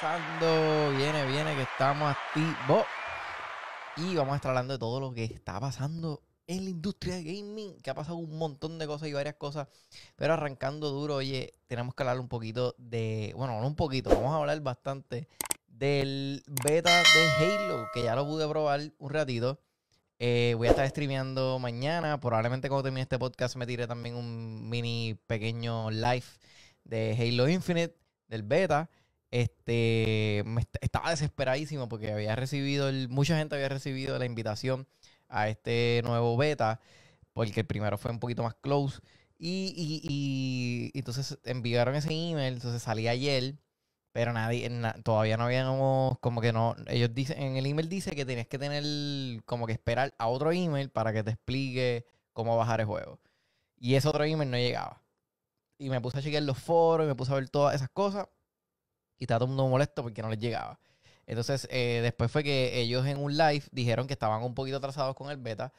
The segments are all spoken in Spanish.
pasando? Viene, viene, que estamos activos. Y vamos a estar hablando de todo lo que está pasando en la industria de gaming, que ha pasado un montón de cosas y varias cosas. Pero arrancando duro, oye, tenemos que hablar un poquito de. Bueno, un poquito, vamos a hablar bastante del beta de Halo, que ya lo pude probar un ratito. Eh, voy a estar streameando mañana. Probablemente cuando termine este podcast me tiré también un mini pequeño live de Halo Infinite, del beta este, estaba desesperadísimo porque había recibido, mucha gente había recibido la invitación a este nuevo beta, porque el primero fue un poquito más close. Y, entonces enviaron ese email, entonces salí ayer, pero nadie, todavía no habíamos, como que no, ellos dicen, en el email dice que tienes que tener, como que esperar a otro email para que te explique cómo bajar el juego. Y ese otro email no llegaba. Y me puse a chequear los foros, Y me puse a ver todas esas cosas y estaba todo el mundo molesto porque no les llegaba. Entonces, eh, después fue que ellos en un live dijeron que estaban un poquito atrasados con el beta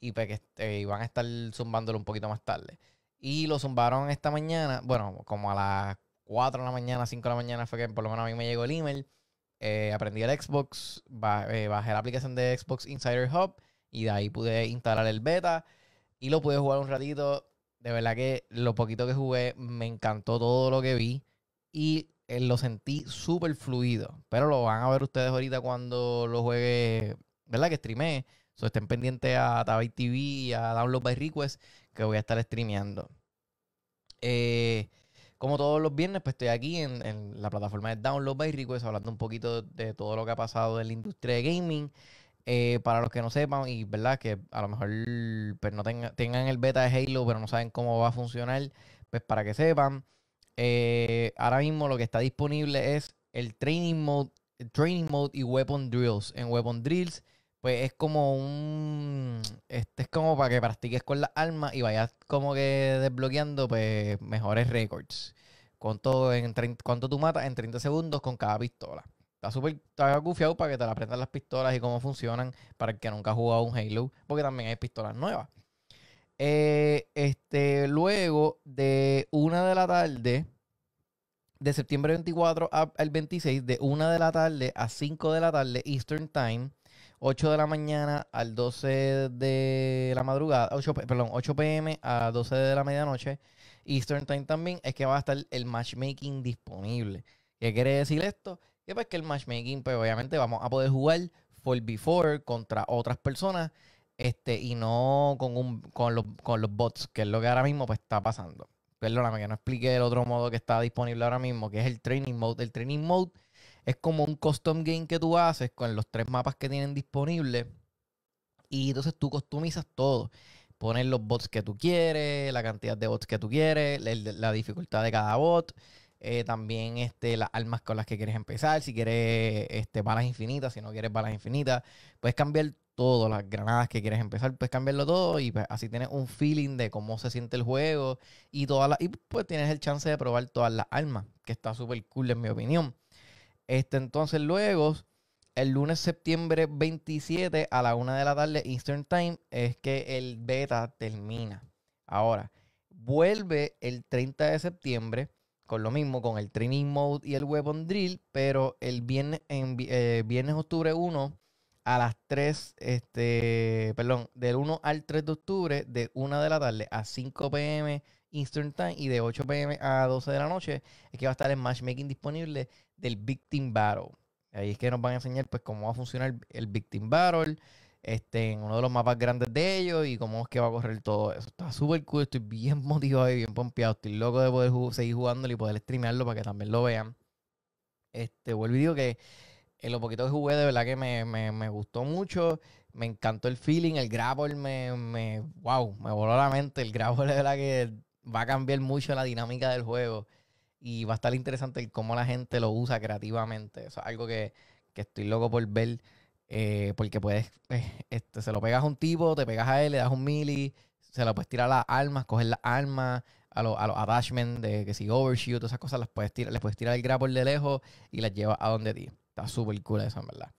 y pues que eh, iban a estar zumbándolo un poquito más tarde. Y lo zumbaron esta mañana, bueno, como a las 4 de la mañana, 5 de la mañana fue que por lo menos a mí me llegó el email. Eh, aprendí el Xbox, bajé la aplicación de Xbox Insider Hub y de ahí pude instalar el beta y lo pude jugar un ratito. De verdad que lo poquito que jugué me encantó todo lo que vi y eh, lo sentí súper fluido. Pero lo van a ver ustedes ahorita cuando lo juegue, ¿verdad? Que streamee. So, estén pendientes a Tabay TV y a Download by Request que voy a estar streameando. Eh, como todos los viernes, pues estoy aquí en, la plataforma de Download by Request hablando un poquito de, todo lo que ha pasado en la industria de gaming. Eh, para los que no sepan, y verdad que a lo mejor pues, no tengan el beta de Halo, pero no saben cómo va a funcionar, pues para que sepan, eh, ahora mismo lo que está disponible es el Training Mode, Training Mode y Weapon Drills. En Weapon Drills, pues es como un. Este es como para que practiques con las armas y vayas como que desbloqueando pues, mejores records. ¿Cuánto, en cuánto tú matas en 30 segundos con cada pistola? Está súper gufiado para que te aprendas las pistolas y cómo funcionan para el que nunca ha jugado un Halo, porque también hay pistolas nuevas. Eh, este, luego de una de la tarde, de septiembre 24 al 26, de una de la tarde a 5 de la tarde, Eastern Time, 8 de la mañana al 12 de la madrugada, 8, perdón, 8 pm a 12 de la medianoche, Eastern Time también, es que va a estar el matchmaking disponible. ¿Qué quiere decir esto? Que pues que el matchmaking, pues obviamente vamos a poder jugar for before contra otras personas este, y no con, un, con, los, con los bots, que es lo que ahora mismo pues, está pasando. Perdóname que no expliqué el otro modo que está disponible ahora mismo, que es el Training Mode. El Training Mode es como un custom game que tú haces con los tres mapas que tienen disponible Y entonces tú customizas todo. Pones los bots que tú quieres, la cantidad de bots que tú quieres, la, dificultad de cada bot. Eh, también este, las armas con las que quieres empezar, si quieres este, balas infinitas, si no quieres balas infinitas, puedes cambiar Todas las granadas que quieres empezar, puedes cambiarlo todo y pues, así tienes un feeling de cómo se siente el juego y todas las, y pues tienes el chance de probar todas las armas, que está súper cool en mi opinión. Este, entonces luego, el lunes septiembre 27 a la 1 de la tarde Eastern Time es que el beta termina. Ahora, vuelve el 30 de septiembre con lo mismo, con el Training Mode y el Weapon Drill, pero el viernes, en, eh, viernes octubre 1 a las 3, este, perdón, del 1 al 3 de octubre, de 1 de la tarde a 5 pm Instant Time y de 8 pm a 12 de la noche, es que va a estar el matchmaking disponible del Victim Battle. Ahí es que nos van a enseñar pues cómo va a funcionar el Victim Battle, este, en uno de los mapas grandes de ellos y cómo es que va a correr todo eso. Está súper cool, estoy bien motivado y bien pompeado. Estoy loco de poder seguir jugándolo y poder streamearlo para que también lo vean. Este, vuelvo y digo que en lo poquito que jugué, de verdad que me, gustó mucho. Me encantó el feeling. El grapple me, me. ¡Wow! Me voló la mente. El grapple de verdad que va a cambiar mucho la dinámica del juego. Y va a estar interesante cómo la gente lo usa creativamente. Eso es algo que, estoy loco por ver. Eh, porque puedes, eh, este, se lo pegas a un tipo, te pegas a él, le das un mili, se lo puedes tirar a las armas, coger las armas, a, los attachments de que si overshoot, esas cosas, las puedes tirar, les puedes tirar el grapple de lejos y las llevas a donde ti. Está súper cool esa en verdad.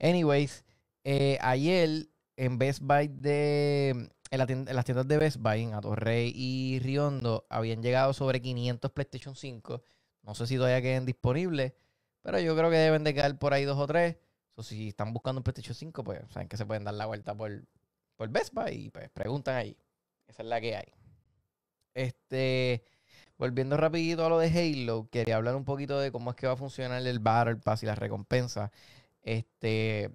Anyways, eh, ayer en Best Buy de. En, las tiendas de Best Buy, en Atorrey y Riondo, habían llegado sobre 500 PlayStation 5. No sé si todavía queden disponibles, pero yo creo que deben de quedar por ahí dos o tres. o si están buscando un PlayStation 5, pues saben que se pueden dar la vuelta por, por Best Buy y pues preguntan ahí. Esa es la que hay. Este. Volviendo rapidito a lo de Halo, quería hablar un poquito de cómo es que va a funcionar el Battle Pass y las recompensas. Este,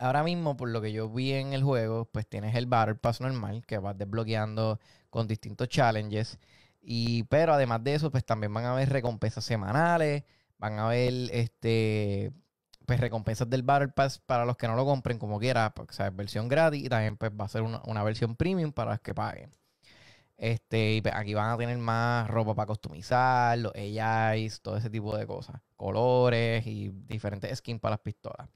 ahora mismo, por lo que yo vi en el juego, pues tienes el Battle Pass normal que vas desbloqueando con distintos challenges. Y, pero además de eso, pues también van a haber recompensas semanales, van a haber este, pues, recompensas del Battle Pass para los que no lo compren como quiera, porque o es versión gratis y también pues, va a ser una, una versión premium para los que paguen. Este, y pues, aquí van a tener más ropa para customizar, los AIs, todo ese tipo de cosas. Colores y diferentes skins para las pistolas.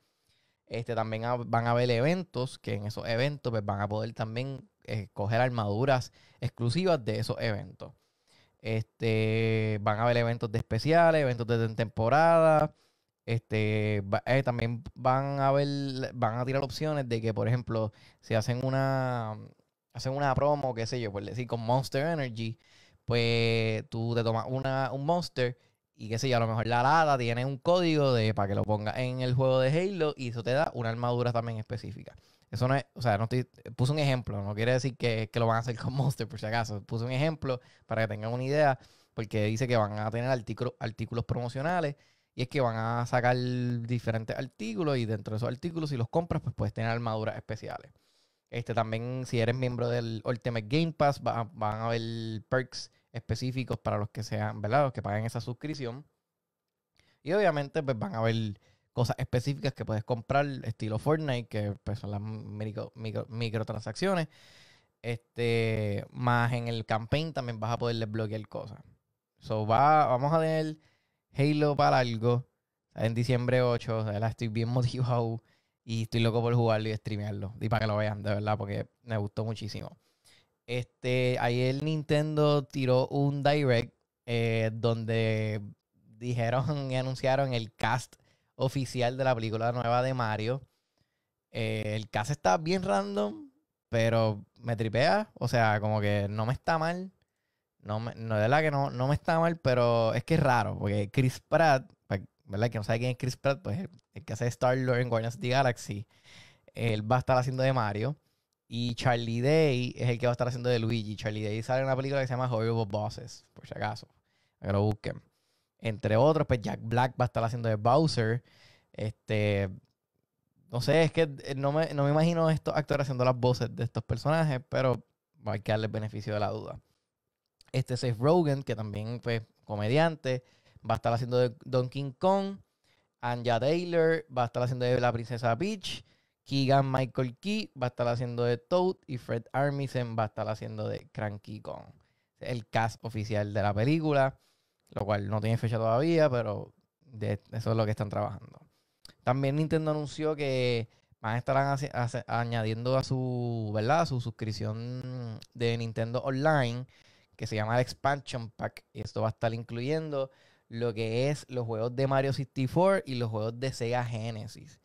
Este, también van a haber eventos que en esos eventos pues, van a poder también eh, coger armaduras exclusivas de esos eventos. Este, van a haber eventos de especiales, eventos de temporada. Este, eh, también van a ver, van a tirar opciones de que, por ejemplo, se hacen una, hacen una promo, qué sé yo, por decir, con Monster Energy, pues tú te tomas un Monster y qué sé yo, a lo mejor la lata tiene un código de para que lo pongas en el juego de Halo y eso te da una armadura también específica. Eso no es, o sea, no estoy, puse un ejemplo, no quiere decir que, lo van a hacer con Monster, por si acaso. Puse un ejemplo para que tengan una idea, porque dice que van a tener artículos promocionales y es que van a sacar diferentes artículos y dentro de esos artículos, si los compras, pues puedes tener armaduras especiales. Este, también, si eres miembro del Ultimate Game Pass, van a haber perks específicos para los que sean, ¿verdad? que paguen esa suscripción. Y obviamente, pues, van a haber cosas específicas que puedes comprar, estilo Fortnite, que pues, son las micro, micro, microtransacciones. Este, más en el campaign también vas a poder desbloquear cosas. So, va, vamos a tener Halo para algo. En diciembre 8, la estoy bien motivado. Y estoy loco por jugarlo y streamearlo. Y para que lo vean, de verdad, porque me gustó muchísimo. Este, ayer Nintendo tiró un direct eh, donde dijeron y anunciaron el cast oficial de la película nueva de Mario. Eh, el cast está bien random, pero me tripea. O sea, como que no me está mal. No, es no de la que no, no me está mal, pero es que es raro, porque Chris Pratt ¿verdad? Que no sabe quién es Chris Pratt, pues el, que hace Star-Lord en Guardians of the Galaxy, él va a estar haciendo de Mario. Y Charlie Day es el que va a estar haciendo de Luigi. Charlie Day sale en una película que se llama Horrible Bosses, por si acaso, que lo busquen. Entre otros, pues Jack Black va a estar haciendo de Bowser. Este, no sé, es que eh, no me, imagino estos actores haciendo las voces de estos personajes, pero Va a darle beneficio de la duda. Este Seth Rogen, que también fue comediante, va a estar haciendo de Donkey Kong. Anja Taylor va a estar haciendo de la Princesa Peach. Keegan Michael Key va a estar haciendo de Toad. Y Fred Armisen va a estar haciendo de Cranky Kong. El cast oficial de la película, lo cual no tiene fecha todavía, pero eso es lo que están trabajando. También Nintendo anunció que van a estar añadiendo a su, ¿verdad? A su suscripción de Nintendo Online, que se llama el Expansion Pack. Y esto va a estar incluyendo lo que es los juegos de Mario 64 y los juegos de Sega Genesis.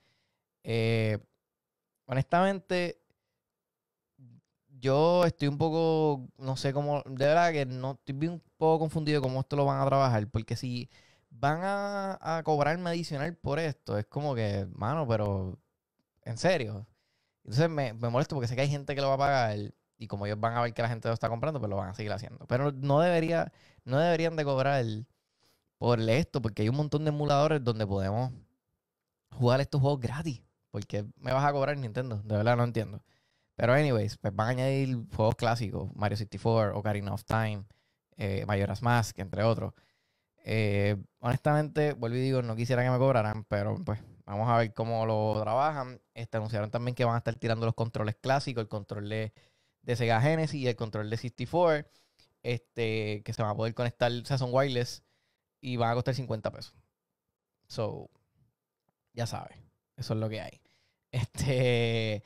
Eh, honestamente, yo estoy un poco, no sé cómo, de verdad que no estoy un poco confundido cómo esto lo van a trabajar, porque si van a, a cobrarme adicional por esto, es como que, mano, pero en serio. Entonces me, molesto porque sé que hay gente que lo va a pagar y como ellos van a ver que la gente lo está comprando, pues lo van a seguir haciendo. Pero no debería, no deberían de cobrar por esto, porque hay un montón de emuladores donde podemos jugar estos juegos gratis. Porque me vas a cobrar Nintendo, de verdad no entiendo. Pero anyways, pues van a añadir juegos clásicos, Mario 64, Ocarina of Time, eh, Mayoras Mask, entre otros. Eh, honestamente, vuelvo y digo, no quisiera que me cobraran, pero pues vamos a ver cómo lo trabajan. Este, anunciaron también que van a estar tirando los controles clásicos, el control de, Sega Genesis y el control de 64, este, que se va a poder conectar, o sea, son wireless y van a costar 50 pesos. So, ya sabes, eso es lo que hay. Este,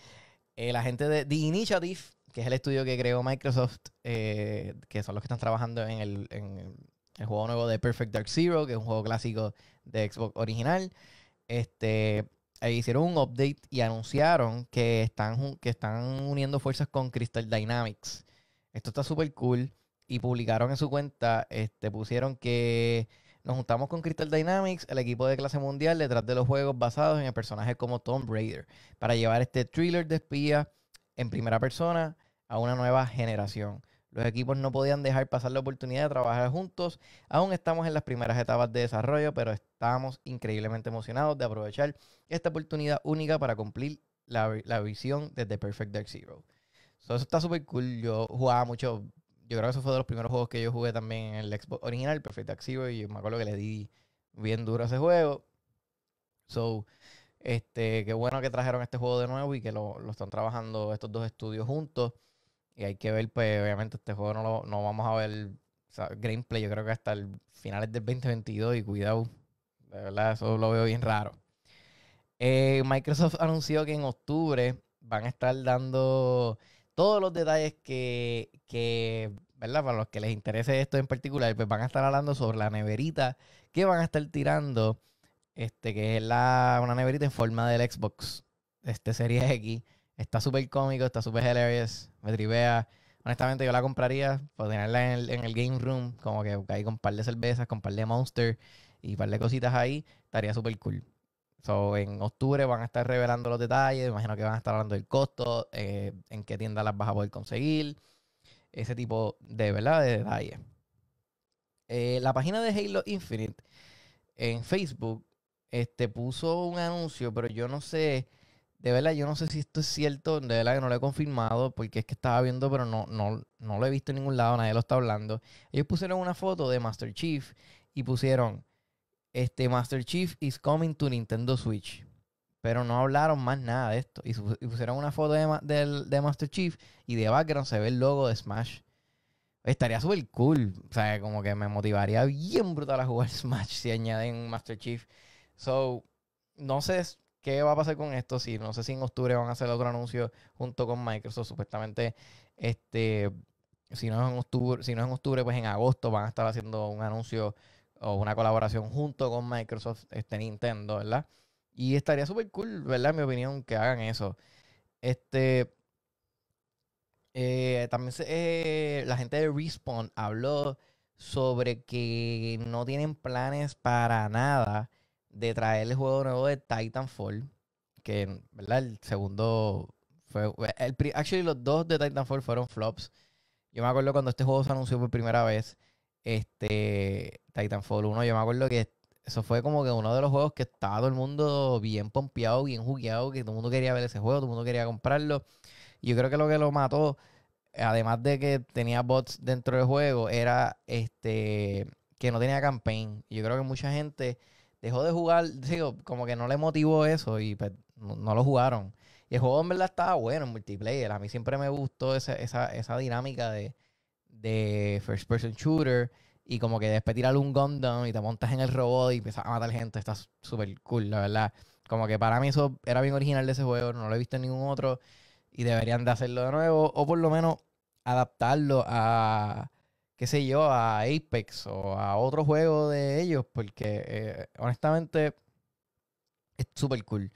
eh, la gente de The Initiative, que es el estudio que creó Microsoft, eh, que son los que están trabajando en el, en el juego nuevo de Perfect Dark Zero, que es un juego clásico de Xbox original. Este, hicieron un update y anunciaron que están, que están uniendo fuerzas con Crystal Dynamics. Esto está súper cool y publicaron en su cuenta, este, pusieron que nos juntamos con Crystal Dynamics, el equipo de clase mundial detrás de los juegos basados en el personaje como Tomb Raider, para llevar este thriller de espía en primera persona a una nueva generación. Los equipos no podían dejar pasar la oportunidad de trabajar juntos. Aún estamos en las primeras etapas de desarrollo, pero estamos increíblemente emocionados de aprovechar esta oportunidad única para cumplir la, la visión The Perfect Dark Zero. eso está súper cool. Yo jugaba mucho yo creo que eso fue de los primeros juegos que yo jugué también en el Xbox original, Perfect activo y me acuerdo que le di bien duro a ese juego. So, este, qué bueno que trajeron este juego de nuevo y que lo, están trabajando estos dos estudios juntos. Y hay que ver, pues, obviamente, este juego no lo no vamos a ver. O sea, gameplay, yo creo que hasta el finales del 2022, y cuidado, de verdad, eso lo veo bien raro. Eh, Microsoft anunció que en octubre van a estar dando todos los detalles que, ¿verdad? Para los que les interese esto en particular, pues van a estar hablando sobre la neverita que van a estar tirando, este, que es la, una neverita en forma del Xbox, este serie X. Está súper cómico, está súper hilarious, me tripea. Honestamente, yo la compraría para tenerla en el, game room, como que ahí con un par de cervezas, con un par de monster y un par de cositas ahí, estaría súper cool. So, en octubre van a estar revelando los detalles, imagino que van a estar hablando del costo, eh, en qué tienda las vas a poder conseguir, ese tipo de, ¿verdad? de detalles. Eh, la página de Halo Infinite en Facebook este, puso un anuncio, pero yo no sé, de verdad, yo no sé si esto es cierto, de verdad que no lo he confirmado, porque es que estaba viendo, pero no, no, no lo he visto en ningún lado, nadie lo está hablando. Ellos pusieron una foto de Master Chief y pusieron este Master Chief is coming to Nintendo Switch. Pero no hablaron más nada de esto. Y, pusieron una foto de, Master Chief y de background se ve el logo de Smash. Estaría súper cool. O sea, como que me motivaría bien brutal a jugar Smash si añaden Master Chief. So, no sé qué va a pasar con esto. Si no sé si en octubre van a hacer otro anuncio junto con Microsoft. Supuestamente, este, si no en octubre, si no es en octubre, pues en agosto van a estar haciendo un anuncio o una colaboración junto con Microsoft, este Nintendo, ¿verdad? Y estaría súper cool, ¿verdad? En mi opinión, que hagan eso. Este. Eh, también eh, la gente de Respawn habló sobre que no tienen planes para nada de traer el juego nuevo de Titanfall. Que, ¿verdad? El segundo fue. El, actually, los dos de Titanfall fueron flops. Yo me acuerdo cuando este juego se anunció por primera vez. Este. Titanfall 1, yo me acuerdo que eso fue como que uno de los juegos que estaba todo el mundo bien pompeado, bien jugueado, que todo el mundo quería ver ese juego, todo el mundo quería comprarlo. Yo creo que lo que lo mató, además de que tenía bots dentro del juego, era este que no tenía campaign. Yo creo que mucha gente dejó de jugar, digo, como que no le motivó eso y pues, no, lo jugaron. Y el juego en verdad estaba bueno en multiplayer. A mí siempre me gustó esa, esa, esa dinámica de, de first person shooter y como que después tirar un Gundam y te montas en el robot y empiezas a matar gente. Está súper cool, la verdad. Como que para mí eso era bien original de ese juego. No lo he visto en ningún otro. Y deberían de hacerlo de nuevo. O por lo menos adaptarlo a, qué sé yo, a Apex o a otro juego de ellos. Porque eh, honestamente es súper cool.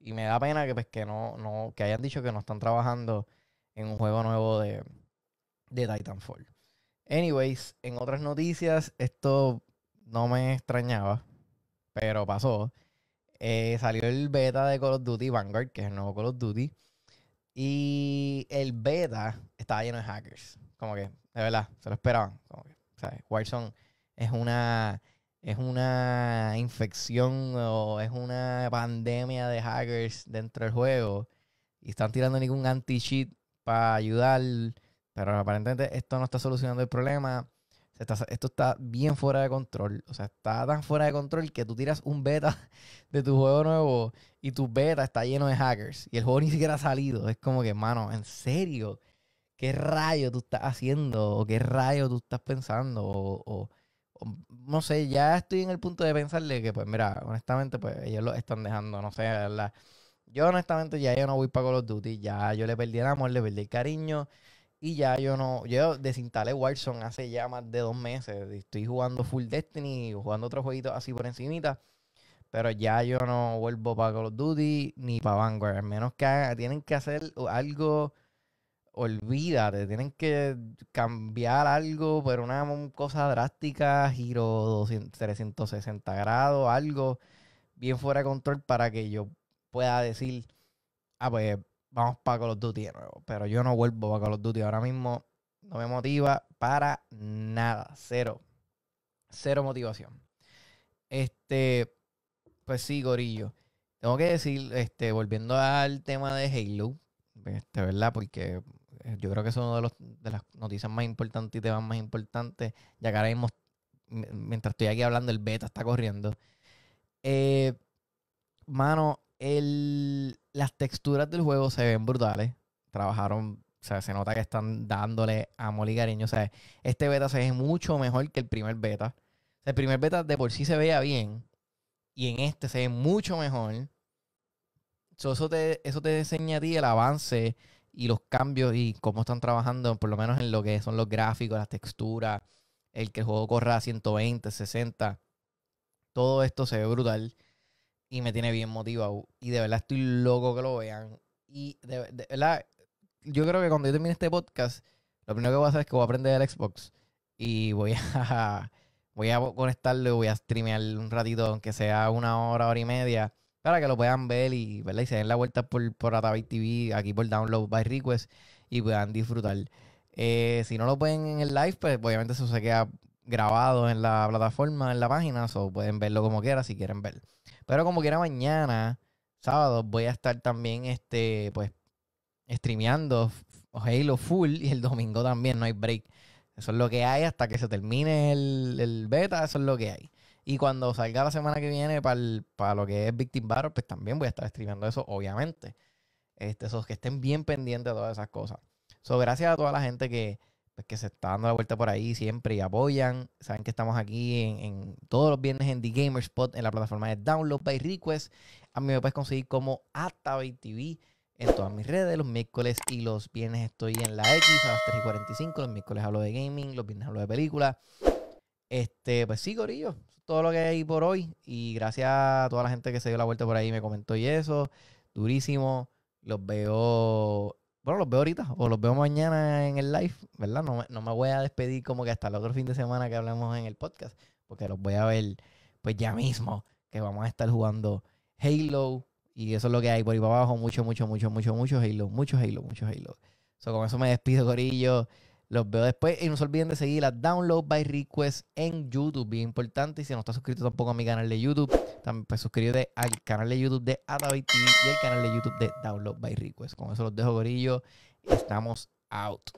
Y me da pena que, pues, que, no, no, que hayan dicho que no están trabajando en un juego nuevo de, de Titanfall. Anyways, en otras noticias, esto no me extrañaba, pero pasó. Eh, salió el beta de Call of Duty Vanguard, que es el nuevo Call of Duty. Y el beta estaba lleno de hackers. Como que, de verdad, se lo esperaban. Como que, ¿sabes? Warzone es una, es una infección o es una pandemia de hackers dentro del juego. Y están tirando ningún anti-cheat para ayudar pero aparentemente esto no está solucionando el problema. esto está bien fuera de control. O sea, está tan fuera de control que tú tiras un beta de tu juego nuevo y tu beta está lleno de hackers. Y el juego ni siquiera ha salido. Es como que, mano, ¿en serio? ¿Qué rayo tú estás haciendo? ¿O qué rayo tú estás pensando? O, no sé, ya estoy en el punto de pensarle que, pues, mira, honestamente, pues ellos lo están dejando, no sé, Yo honestamente ya yo no voy para Call of Duty. Ya yo le perdí el amor, le perdí el cariño. Y ya yo no, yo desinstalé Warzone hace ya más de dos meses. Estoy jugando Full Destiny, jugando otros jueguitos así por encimita. Pero ya yo no vuelvo para Call of Duty ni para Vanguard. menos que tienen que hacer algo, olvídate, tienen que cambiar algo, pero una cosa drástica, giro 360 grados, algo bien fuera de control para que yo pueda decir, ah, pues vamos para Call of Duty de nuevo. Pero yo no vuelvo para Call of Duty. Ahora mismo no me motiva para nada. Cero. Cero motivación. Este, pues sí, Gorillo. Tengo que decir, este, volviendo al tema de Halo, este, ¿verdad? Porque eh, yo creo que es una de, de, las noticias más importantes y temas más importantes, ya que ahora mismo, mientras estoy aquí hablando, el beta está corriendo. Eh, mano, las texturas del juego se ven brutales. Trabajaron, o sea, se nota que están dándole amor y cariño. O sea, este beta se ve mucho mejor que el primer beta. el primer beta de por sí se veía bien. Y en este se ve mucho mejor. eso, te, eso te enseña a ti el avance y los cambios y cómo están trabajando, por lo menos en lo que son los gráficos, las texturas, el que el juego corra a 120, 60. Todo esto se ve brutal y me tiene bien motivado. Y de verdad estoy loco que lo vean. Y de, verdad, yo creo que cuando yo termine este podcast, lo primero que voy a hacer es que voy a aprender el Xbox. Y voy a, voy a conectarlo, voy a streamear un ratito, aunque sea una hora, hora y media, para que lo puedan ver y, se den la vuelta por, por TV, aquí por Download by Request, y puedan disfrutar. Eh, si no lo pueden en el live, pues obviamente eso se queda grabado en la plataforma, en la página, o pueden verlo como quieran si quieren verlo. Pero como quiera mañana, sábado, voy a estar también, este, pues, streameando Halo full y el domingo también, no hay break. Eso es lo que hay hasta que se termine el, beta, eso es lo que hay. Y cuando salga la semana que viene para, lo que es Victim Battle, pues también voy a estar streameando eso, obviamente. Este, esos que estén bien pendientes de todas esas cosas. So, gracias a toda la gente que, pues, que se está dando la vuelta por ahí siempre y apoyan. Saben que estamos aquí en, todos los viernes en The Gamer Spot, en la plataforma de Download by Request. A mí me puedes conseguir como TV en todas mis redes. Los miércoles y los viernes estoy en la X a las 3 y 45. Los miércoles hablo de gaming, los viernes hablo de películas. Este, pues sí, Gorillo. Todo lo que hay por hoy. Y gracias a toda la gente que se dio la vuelta por ahí me comentó y eso. Durísimo. Los veo bueno, los veo ahorita o los veo mañana en el live, ¿verdad? No me, voy a despedir como que hasta el otro fin de semana que hablemos en el podcast, porque los voy a ver pues ya mismo, que vamos a estar jugando Halo y eso es lo que hay por ahí para abajo, mucho, mucho, mucho, mucho, mucho Halo, mucho Halo, mucho Halo. So, con eso me despido, gorillo los veo después y no se olviden de seguir la Download by Request en YouTube, bien importante. Y si no estás suscrito tampoco a mi canal de YouTube, también pues suscríbete al canal de YouTube de Adavit TV y al canal de YouTube de Download by Request. Con eso los dejo, gorillo. Estamos out.